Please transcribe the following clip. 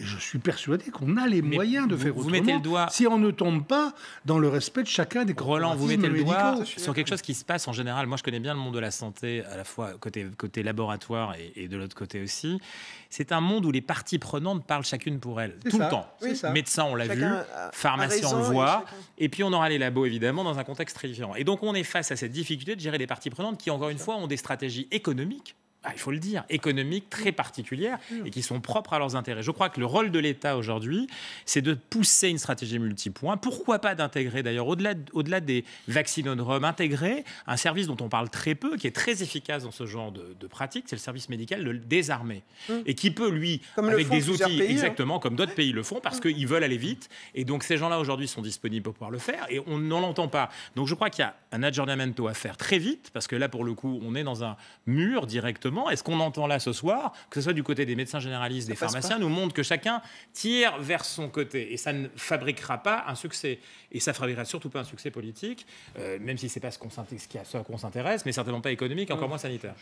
Et je suis persuadé qu'on a les moyens de faire vous Mettez le doigt... Si on ne tombe pas dans le respect de chacun des Roland, vous mettez le doigt sur quelque chose qui se passe en général. Moi, je connais bien le monde de la santé, à la fois côté, laboratoire et, de l'autre côté aussi. C'est un monde où les parties prenantes parlent chacune pour elle, tout le temps. Médecins, Médecin, on l'a vu. Pharmacien, on le voit. Et, puis, on aura les labos, évidemment, dans un contexte très différent. Et donc, on est face à cette difficulté de gérer les parties prenantes qui, encore une fois, ont des stratégies économiques ah, il faut le dire, économiques très particulières et qui sont propres à leurs intérêts. Je crois que le rôle de l'État aujourd'hui, c'est de pousser une stratégie multipoint. Pourquoi pas d'intégrer d'ailleurs, au-delà au -delà des vaccinodromes, intégrer un service dont on parle très peu, qui est très efficace dans ce genre de, de pratique, c'est le service médical de, des Et qui peut, lui, avec des outils, hein. exactement, comme d'autres pays le font, parce qu'ils veulent aller vite. Et donc ces gens-là aujourd'hui sont disponibles pour pouvoir le faire et on n'en l'entend pas. Donc je crois qu'il y a un adjournamento à faire très vite, parce que là, pour le coup, on est dans un mur direct est et ce qu'on entend là ce soir, que ce soit du côté des médecins généralistes, des pharmaciens, nous montre que chacun tire vers son côté. Et ça ne fabriquera pas un succès. Et ça ne fabriquera surtout pas un succès politique, euh, même si ce n'est pas ce, qu'on à quoi on s'intéresse, mais certainement pas économique, encore mm. moins sanitaire.